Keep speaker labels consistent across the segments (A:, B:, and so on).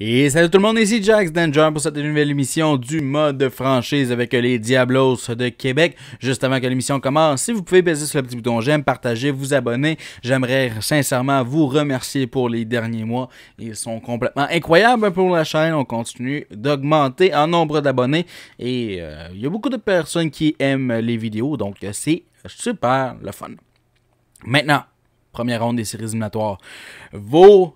A: Et salut tout le monde, ici Jax Danger pour cette nouvelle émission du mode franchise avec les Diablos de Québec. Juste avant que l'émission commence, si vous pouvez baisser sur le petit bouton j'aime, partager, vous abonner, j'aimerais sincèrement vous remercier pour les derniers mois. Ils sont complètement incroyables pour la chaîne. On continue d'augmenter en nombre d'abonnés et euh, il y a beaucoup de personnes qui aiment les vidéos, donc c'est super le fun. Maintenant, première ronde des séries éliminatoires. Vos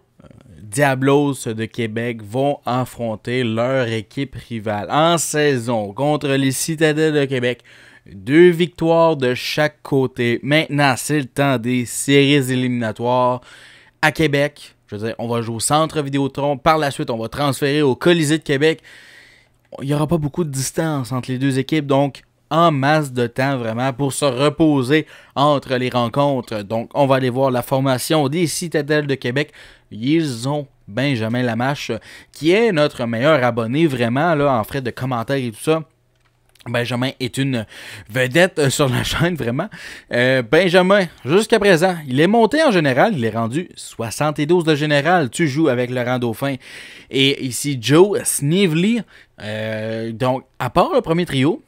A: Diablos de Québec vont affronter leur équipe rivale en saison contre les Citadels de Québec. Deux victoires de chaque côté. Maintenant, c'est le temps des séries éliminatoires à Québec. Je veux dire, on va jouer au centre Vidéotron. Par la suite, on va transférer au Colisée de Québec. Il n'y aura pas beaucoup de distance entre les deux équipes, donc en masse de temps vraiment pour se reposer entre les rencontres. Donc, on va aller voir la formation des Citadelles de Québec. Ils ont Benjamin Lamache, qui est notre meilleur abonné vraiment là, en frais de commentaires et tout ça. Benjamin est une vedette euh, sur la chaîne, vraiment. Euh, Benjamin, jusqu'à présent, il est monté en général, il est rendu 72 de général. Tu joues avec Laurent Dauphin. Et ici, Joe Snively. Euh, donc, à part le premier trio,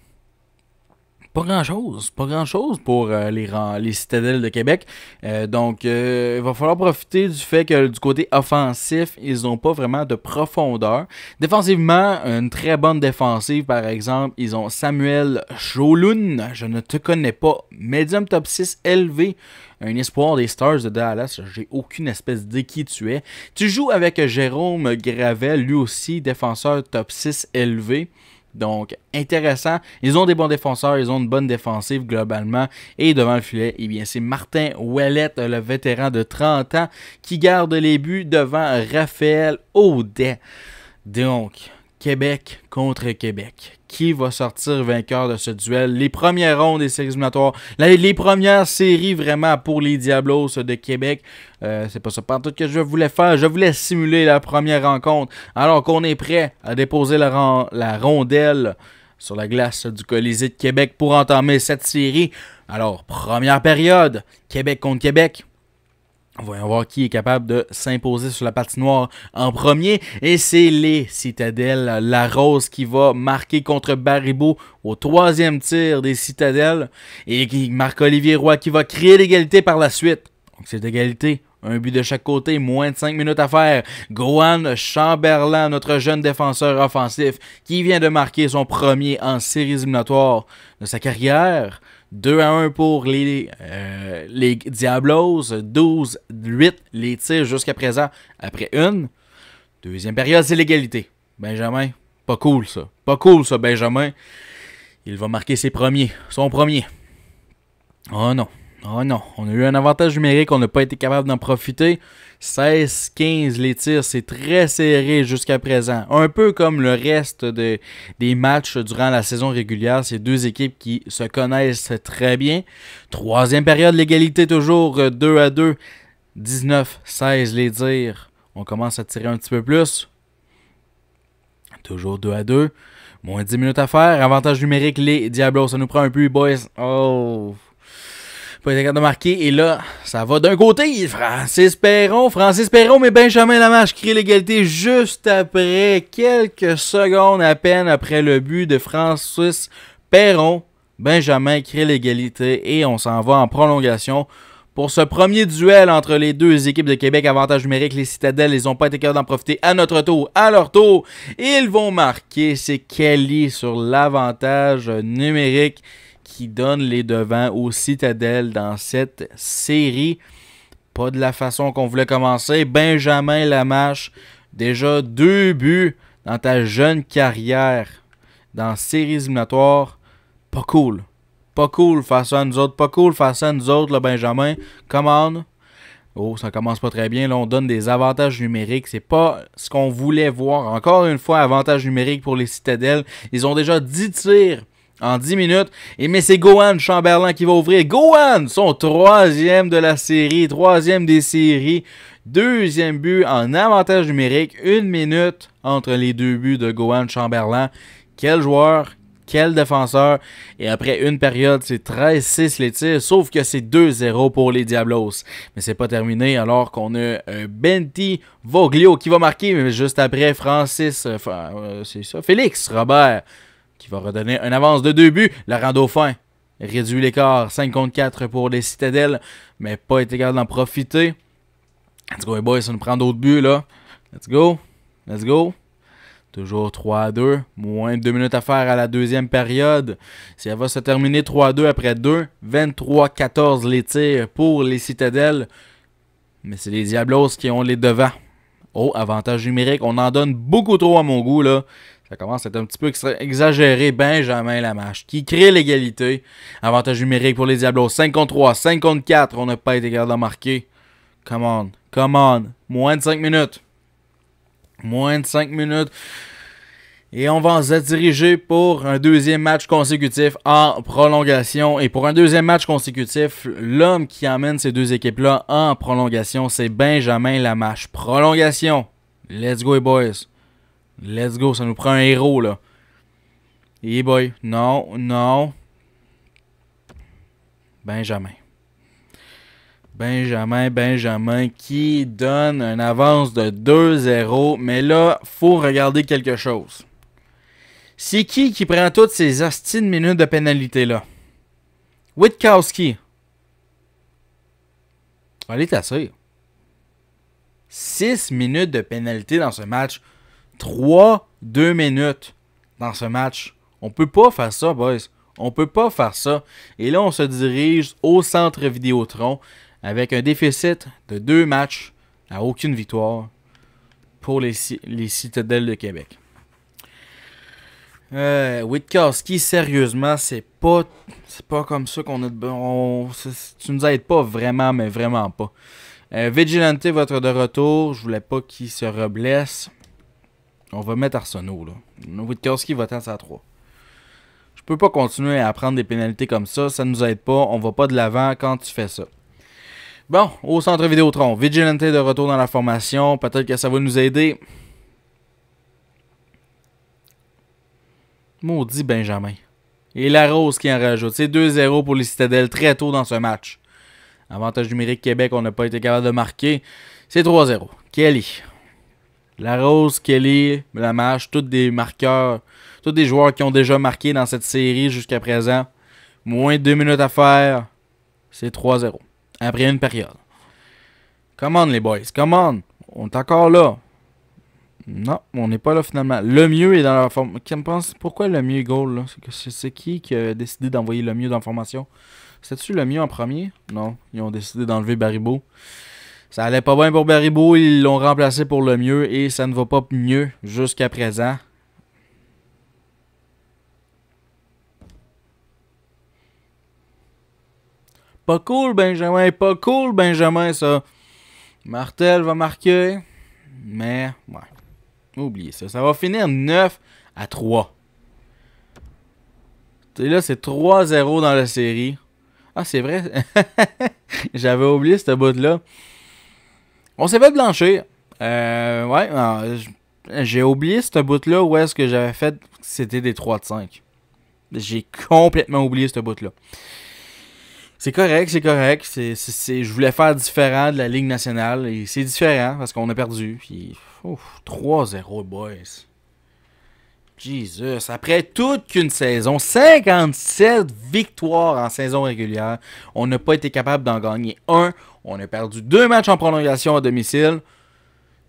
A: pas grand-chose. Pas grand-chose pour euh, les, les citadelles de Québec. Euh, donc, euh, il va falloir profiter du fait que du côté offensif, ils n'ont pas vraiment de profondeur. Défensivement, une très bonne défensive, par exemple. Ils ont Samuel Jolun. Je ne te connais pas. Medium top 6 élevé un espoir des Stars de Dallas. J'ai aucune espèce d'idée qui tu es. Tu joues avec Jérôme Gravel, lui aussi défenseur top 6 élevé. Donc, intéressant. Ils ont des bons défenseurs, ils ont une bonne défensive globalement. Et devant le filet, eh bien, c'est Martin Ouellette, le vétéran de 30 ans, qui garde les buts devant Raphaël Audet. Donc, Québec contre Québec qui va sortir vainqueur de ce duel. Les premières rondes des séries éliminatoires, les, premières séries vraiment pour les Diablos de Québec. Euh, c'est pas ça partout que je voulais faire. Je voulais simuler la première rencontre. Alors qu'on est prêt à déposer la rondelle sur la glace du Colisée de Québec pour entamer cette série. Alors, première période, Québec contre Québec. Voyons voir qui est capable de s'imposer sur la patinoire en premier. Et c'est les Citadelles. La Rose qui va marquer contre Baribou au troisième tir des Citadelles. Et qui marque Olivier Roy qui va créer l'égalité par la suite. Donc c'est égalité un but de chaque côté, moins de 5 minutes à faire. Gohan Chamberlain, notre jeune défenseur offensif, qui vient de marquer son premier en séries éliminatoires de sa carrière. 2 à 1 pour les, euh, les Diablos. 12-8 les tirs jusqu'à présent après une. Deuxième période, c'est l'égalité. Benjamin, pas cool ça. Pas cool ça, Benjamin. Il va marquer ses premiers. Son premier. Oh non. Oh non, on a eu un avantage numérique, on n'a pas été capable d'en profiter. 16-15 les tirs, c'est très serré jusqu'à présent. Un peu comme le reste de, des matchs durant la saison régulière, ces deux équipes qui se connaissent très bien. Troisième période, l'égalité toujours 2 euh, à 2. 19-16 les tirs. On commence à tirer un petit peu plus. Toujours 2 à 2. Moins 10 minutes à faire. Avantage numérique, les Diablos. Ça nous prend un peu, boys. Oh! pas été capable de marquer. Et là, ça va d'un côté. Francis Perron, Francis Perron, mais Benjamin Lamarche crée l'égalité juste après, quelques secondes à peine après le but de Francis Perron. Benjamin crée l'égalité et on s'en va en prolongation. Pour ce premier duel entre les deux équipes de Québec, avantage numérique, les Citadelles, ils n'ont pas été capables d'en profiter à notre tour, à leur tour. Ils vont marquer, c'est Kelly sur l'avantage numérique qui donne les devants aux Citadelles dans cette série. Pas de la façon qu'on voulait commencer. Benjamin Lamache, déjà deux buts dans ta jeune carrière dans séries éliminatoires. Pas cool. Pas cool face à nous autres. Pas cool face à nous autres, le Benjamin. Come on. Oh, ça commence pas très bien. Là, on donne des avantages numériques. C'est pas ce qu'on voulait voir. Encore une fois, avantage numérique pour les citadelles. Ils ont déjà 10 tirs en 10 minutes. Et mais c'est Gohan Chamberlain qui va ouvrir. Gohan, son troisième de la série, troisième des séries. Deuxième but en avantage numérique, une minute entre les deux buts de Gohan Chamberlain. Quel joueur, quel défenseur. Et après une période, c'est 13-6 les tirs, sauf que c'est 2-0 pour les Diablos. Mais c'est pas terminé alors qu'on a euh, Benti Voglio qui va marquer, mais juste après Francis, euh, euh, c'est ça, Félix Robert qui va redonner un avance de deux buts. La rando fin. réduit l'écart 5 contre 4 pour les Citadelles, mais pas été capable d'en profiter. Let's go, les boys, Ça nous prend d'autres buts là. Let's go, let's go. Toujours 3 à 2. Moins de 2 minutes à faire à la deuxième période. Si elle va se terminer 3 à 2 après 2, 23-14 les tirs pour les Citadelles. Mais c'est les Diablos qui ont les devants. Oh, avantage numérique. On en donne beaucoup trop à mon goût, là ça commence à être un petit peu exagéré, Benjamin Lamarche, qui crée l'égalité. Avantage numérique pour les Diablos, 53 54 on n'a pas été capable de marquer. Come on, come on, moins de 5 minutes. Moins de 5 minutes. Et on va se diriger pour un deuxième match consécutif en prolongation. Et pour un deuxième match consécutif, l'homme qui amène ces deux équipes-là en prolongation, c'est Benjamin Lamarche. Prolongation. Let's go, boys. Let's go, ça nous prend un héros, là. Hey boy, non, non. Benjamin. Benjamin, Benjamin, qui donne un avance de 2-0. Mais là, faut regarder quelque chose. C'est qui qui prend toutes ces astines minutes de pénalité-là? Witkowski. Allez, ça. 6 minutes de pénalité dans ce match. 3 2 minutes dans ce match. On peut pas faire ça, boys. On peut pas faire ça. Et là, on se dirige au centre Vidéotron avec un déficit de 2 matchs à aucune victoire pour les, citadelles de Québec. Euh, Witkowski, sérieusement, c'est pas, c'est pas comme ça qu'on est bon. Tu nous aides pas vraiment, mais vraiment pas. Euh, Vigilante votre de retour. Je voulais pas qu'il se reblesse. On va mettre Arsenault, là. va tenter à 3. Je peux pas continuer à prendre des pénalités comme ça. Ça nous aide pas. On va pas de l'avant quand tu fais ça. Bon, au centre Vidéotron. Vigilante de retour dans la formation. Peut-être que ça va nous aider. Maudit Benjamin. Et la Rose qui en rajoute. C'est 2-0 pour les Citadelles très tôt dans ce match. Avantage numérique Québec, on n'a pas été capable de marquer. C'est 3-0. Kelly, la Rose, Kelly, Lamarche, tous des marqueurs, tous des joueurs qui ont déjà marqué dans cette série jusqu'à présent. Moins de 2 minutes à faire, c'est 3-0. Après une période. Come on les boys, come on. On est encore là. Non, on n'est pas là finalement. Le mieux est dans la forme. pourquoi le mieux goal C'est qui qui a décidé d'envoyer le mieux dans la formation cest tu le mieux en premier Non, ils ont décidé d'enlever Baribo. Ça allait pas bien pour Baribou, ils l'ont remplacé pour le mieux et ça ne va pas mieux jusqu'à présent. Pas cool Benjamin, pas cool Benjamin ça. Martel va marquer, mais ouais. Oubliez ça, ça va finir 9 à 3. là, c'est 3-0 dans la série. Ah, c'est vrai. J'avais oublié ce bout-là. On s'est fait blanchir. Euh, ouais, j'ai oublié ce bout-là où est-ce que j'avais fait. C'était des 3 de 5. J'ai complètement oublié ce bout-là. C'est correct, c'est correct. C'est, je voulais faire différent de la Ligue nationale. Et c'est différent parce qu'on a perdu. 3-0, boys. Jesus, après toute une saison, 57 victoires en saison régulière, on n'a pas été capable d'en gagner un. On a perdu deux matchs en prolongation à domicile.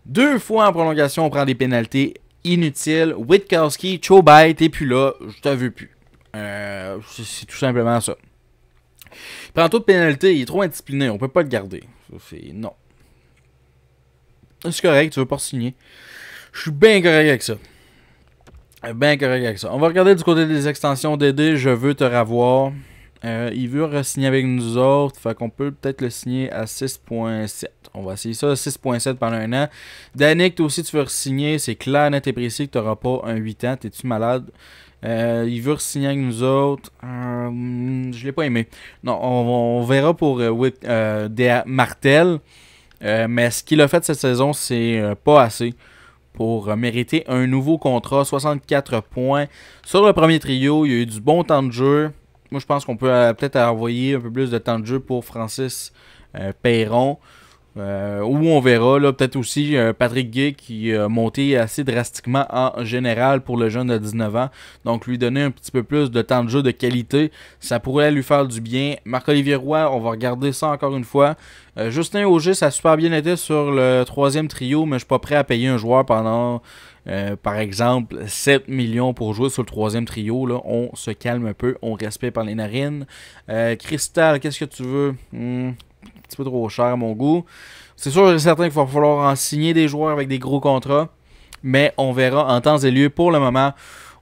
A: Deux fois en prolongation, on prend des pénalités inutiles. Witkowski, Chobay, t'es plus là, je t'en veux plus. Euh, c'est tout simplement ça. Il prend trop de pénalités, il est trop indiscipliné, on peut pas le garder. C'est non. C'est correct, tu veux pas signer. Je suis bien correct avec ça. Bien correct avec ça. On va regarder du côté des extensions Dédé, je veux te revoir. Euh, il veut re-signer avec nous autres. Fait qu'on peut peut-être le signer à 6.7. On va essayer ça, 6.7 pendant un an. Danick, toi aussi, tu veux re-signer. C'est clair, net et précis que tu n'auras pas un 8 ans. T'es-tu malade? Euh, il veut re-signer avec nous autres. Euh, je l'ai pas aimé. Non, on, verra pour Martel. mais ce qu'il a fait cette saison, c'est pas assez pour mériter un nouveau contrat. 64 points. Sur le premier trio, il y a eu du bon temps de jeu. Moi, je pense qu'on peut euh, peut-être envoyer un peu plus de temps de jeu pour Francis euh, Peyron. Euh, ou on verra Là, peut-être aussi Patrick Gay qui a monté assez drastiquement en général pour le jeune de 19 ans. Donc lui donner un petit peu plus de temps de jeu de qualité, ça pourrait lui faire du bien. Marc-Olivier Roy, on va regarder ça encore une fois. Justin Auger, ça a super bien été sur le troisième trio, mais je suis pas prêt à payer un joueur pendant euh, par exemple, 7 millions pour jouer sur le troisième trio. Là, on se calme un peu, on respecte par les narines. Euh, Cristal, qu'est-ce que tu veux hmm, Un petit peu trop cher à mon goût. C'est sûr et certain qu'il va falloir en signer des joueurs avec des gros contrats. Mais on verra en temps et lieu pour le moment.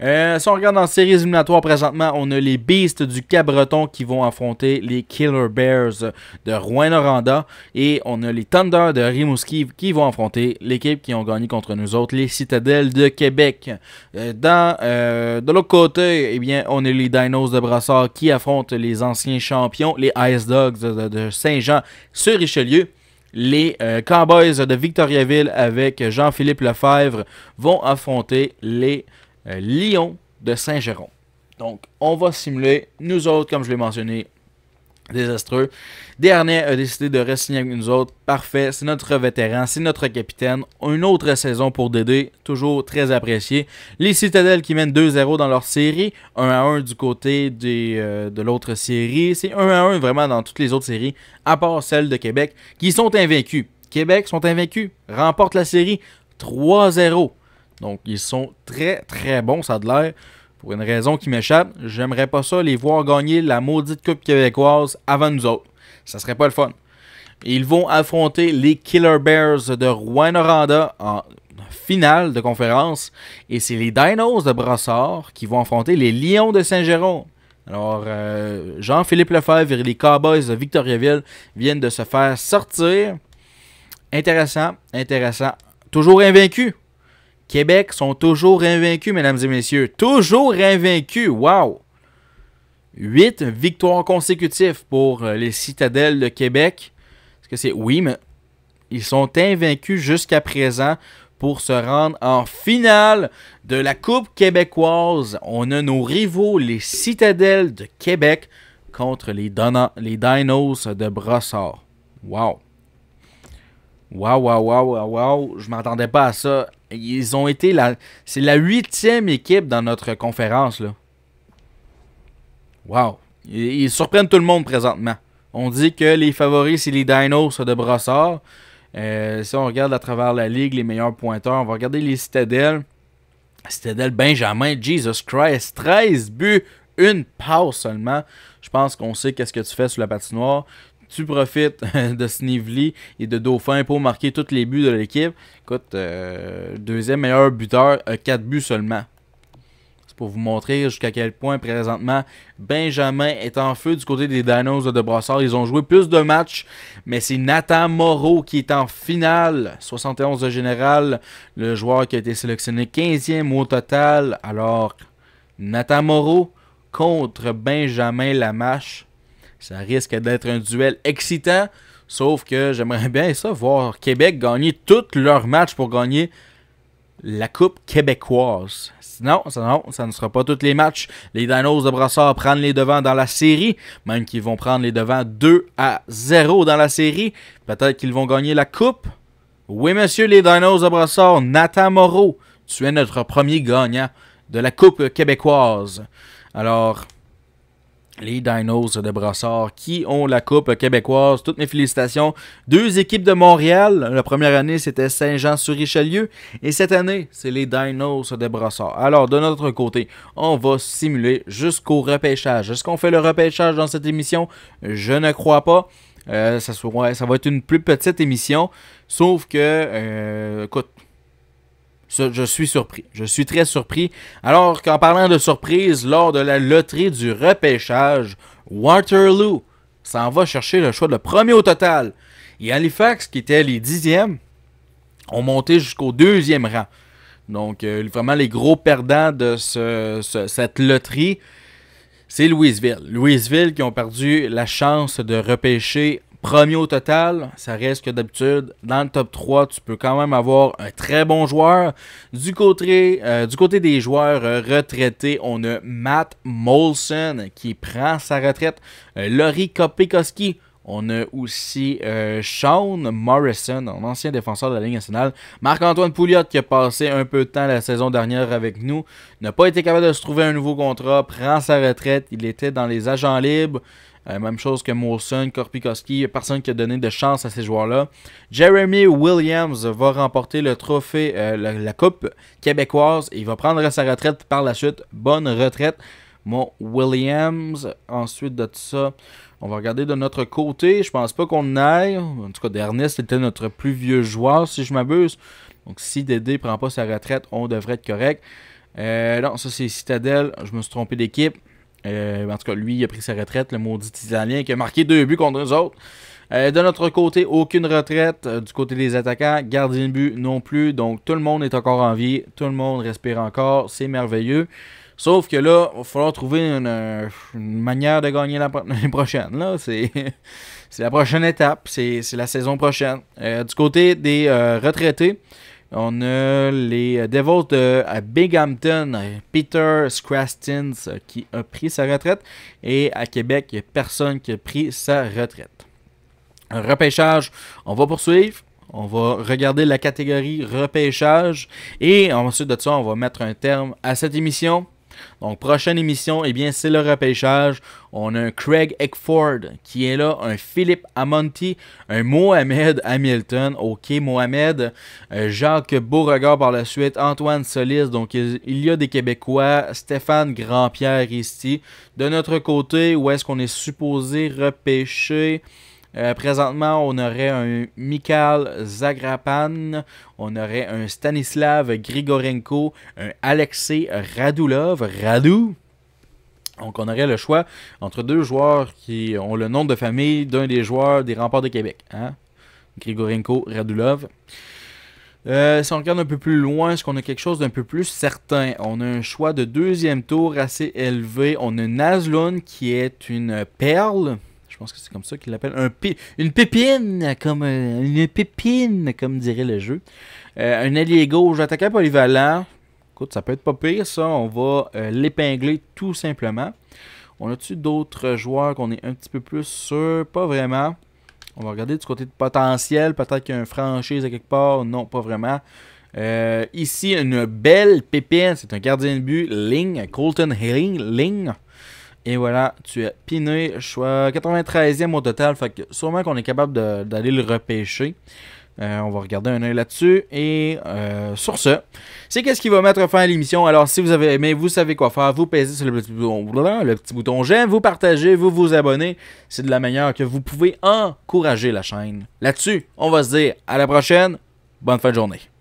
A: Euh, si on regarde en série éliminatoire présentement, on a les Beasts du Cabreton qui vont affronter les Killer Bears de Rouen-Noranda et on a les Thunder de Rimouski qui vont affronter l'équipe qui ont gagné contre nous autres, les Citadelles de Québec. Euh, dans, euh, de l'autre côté, eh bien, on a les Dinos de Brassard qui affrontent les anciens champions, les Ice Dogs de, Saint-Jean sur Richelieu les Cowboys de Victoriaville avec Jean-Philippe Lefebvre vont affronter les euh, Lyon de Saint-Jérôme. Donc, on va simuler, nous autres, comme je l'ai mentionné, désastreux. Dernier a décidé de re-signer avec nous autres. Parfait, c'est notre vétéran, c'est notre capitaine. Une autre saison pour Dédé, toujours très apprécié. Les Citadelles qui mènent 2-0 dans leur série, 1 1 du côté euh, de l'autre série. C'est 1 1 vraiment dans toutes les autres séries, à part celle de Québec, qui sont invaincus. Québec sont invaincus, remporte la série 3-0. Donc, ils sont très, très bons, ça a de l'air. Pour une raison qui m'échappe, j'aimerais pas ça les voir gagner la maudite Coupe québécoise avant nous autres. Ça serait pas le fun. Ils vont affronter les Killer Bears de Rouen-Oranda en finale de conférence. Et c'est les Dinos de Brassard qui vont affronter les Lions de Saint-Jérôme. Alors, euh, Jean-Philippe Lefebvre et les Cowboys de Victoriaville viennent de se faire sortir. Intéressant, intéressant. Toujours invaincu Québec sont toujours invaincus, mesdames et messieurs. Toujours invaincus. Wow! Huit victoires consécutives pour euh, les citadelles de Québec. Est-ce que c'est. Oui, mais ils sont invaincus jusqu'à présent pour se rendre en finale de la Coupe québécoise. On a nos rivaux, les citadelles de Québec, contre les, les Dinos de Brossard. Wow! Waouh, waouh, waouh, waouh, wow. je m'attendais pas à ça. Ils ont été la. C'est la huitième équipe dans notre conférence, là. Waouh. Ils, surprennent tout le monde présentement. On dit que les favoris, c'est les Dinos de Brossard. Euh, si on regarde à travers la ligue, les meilleurs pointeurs, on va regarder les Citadelles. Citadelle Benjamin, Jesus Christ, 13 buts, une pause seulement. Je pense qu'on sait qu'est-ce que tu fais sur la patinoire. Tu profites de Snively et de Dauphin pour marquer tous les buts de l'équipe. Écoute, euh, deuxième meilleur buteur, 4 buts seulement. C'est pour vous montrer jusqu'à quel point présentement Benjamin est en feu du côté des Dinos de Brassard. Ils ont joué plus de matchs, mais c'est Nathan Moreau qui est en finale. 71 de général, le joueur qui a été sélectionné 15e au total. Alors, Nathan Moreau contre Benjamin Lamache. Ça risque d'être un duel excitant. Sauf que j'aimerais bien ça, voir Québec gagner tous leurs matchs pour gagner la Coupe québécoise. Sinon, ça, ça ne sera pas tous les matchs. Les Dinos de Brassard prennent les devants dans la série, même qu'ils vont prendre les devants 2 à 0 dans la série. Peut-être qu'ils vont gagner la Coupe. Oui, monsieur, les Dinos de Brassard, Nathan Moreau, tu es notre premier gagnant de la Coupe québécoise. Alors, les Dinos de Brassard qui ont la Coupe québécoise. Toutes mes félicitations. Deux équipes de Montréal. La première année, c'était Saint-Jean-sur-Richelieu. Et cette année, c'est les Dinos de Brassards. Alors, de notre côté, on va simuler jusqu'au repêchage. Est-ce qu'on fait le repêchage dans cette émission? Je ne crois pas. Euh, ça, ça va être une plus petite émission. Sauf que, euh, écoute, je suis surpris. Je suis très surpris. Alors qu'en parlant de surprise, lors de la loterie du repêchage, Waterloo s'en va chercher le choix de premier au total. Et Halifax, qui était les dixièmes, ont monté jusqu'au deuxième rang. Donc, euh, vraiment, les gros perdants de cette loterie, c'est Louisville. Louisville qui ont perdu la chance de repêcher premier au total. Ça reste que d'habitude, dans le top 3, tu peux quand même avoir un très bon joueur. Du côté, euh, du côté des joueurs euh, retraités, on a Matt Molson qui prend sa retraite. Euh, Laurie Kopikowski, On a aussi Sean Morrison, un ancien défenseur de la Ligue nationale. Marc-Antoine Pouliot, qui a passé un peu de temps la saison dernière avec nous, n'a pas été capable de se trouver un nouveau contrat, prend sa retraite. Il était dans les agents libres. Euh, même chose que Molson, Korpikoski, personne qui a donné de chance à ces joueurs-là. Jeremy Williams va remporter le trophée, euh, la, Coupe québécoise. Il va prendre sa retraite par la suite. Bonne retraite, mon Williams. Ensuite de ça, on va regarder de notre côté. Je pense pas qu'on aille. En tout cas, dernier, était notre plus vieux joueur, si je m'abuse. Donc, si Dédé prend pas sa retraite, on devrait être correct. Euh, non, ça c'est Citadel. Je me suis trompé d'équipe. Euh, en tout cas, lui, il a pris sa retraite, le maudit Italien, qui a marqué deux buts contre nous autres. Euh, de notre côté, aucune retraite euh, du côté des attaquants. Gardien de but non plus. Donc, tout le monde est encore en vie. Tout le monde respire encore. C'est merveilleux. Sauf que là, il va falloir trouver une, manière de gagner l'année prochaine. Là, c'est, la prochaine étape. C'est, la saison prochaine. du côté des retraités, on a les euh, Devils de euh, Binghamton, euh, Peter Scrastins qui a pris sa retraite. Et à Québec, personne qui a pris sa retraite. Un repêchage, on va poursuivre. On va regarder la catégorie repêchage. Et ensuite de ça, on va mettre un terme à cette émission. Donc, prochaine émission, eh bien, c'est le repêchage. On a un Craig Eckford qui est là, un Philippe Amonti, un Mohamed Hamilton. OK, Mohamed. Euh, Jacques Beauregard par la suite, Antoine Solis. Donc, il, y a des Québécois. Stéphane Grandpierre ici. De notre côté, où est-ce qu'on est supposé repêcher euh, présentement, on aurait un Mikhail Zagrapan, on aurait un Stanislav Grigorenko, un Alexei Radulov, Radu. Donc, on aurait le choix entre deux joueurs qui ont le nom de famille d'un des joueurs des remparts de Québec. Hein? Grigorenko, Radulov. Euh, si on regarde un peu plus loin, est-ce qu'on a quelque chose d'un peu plus certain? On a un choix de deuxième tour assez élevé. On a Nazlun qui est une perle. Je pense que c'est comme ça qu'il l'appelle. Un une pépine, comme euh, une pépine, comme dirait le jeu. Euh, un allié gauche, attaquant polyvalent. Écoute, ça peut être pas pire, ça. On va euh, l'épingler tout simplement. On a-tu d'autres joueurs qu'on est un petit peu plus sûr Pas vraiment. On va regarder du côté de potentiel. Peut-être qu'il y a un franchise à quelque part. Non, pas vraiment. ici, une belle pépine. C'est un gardien de but. Ling. Colton Herring. Ling. Et voilà, tu es piné. Je suis 93e au total. Fait que sûrement qu'on est capable d'aller le repêcher. Euh, on va regarder un oeil là-dessus. Et euh, sur ce, c'est qu'est-ce qui va mettre fin à l'émission. Alors, si vous avez aimé, vous savez quoi faire. Vous pèsez sur le petit bouton, le petit bouton j'aime, vous partagez, vous vous abonnez. C'est de la manière que vous pouvez encourager la chaîne. Là-dessus, on va se dire à la prochaine. Bonne fin de journée.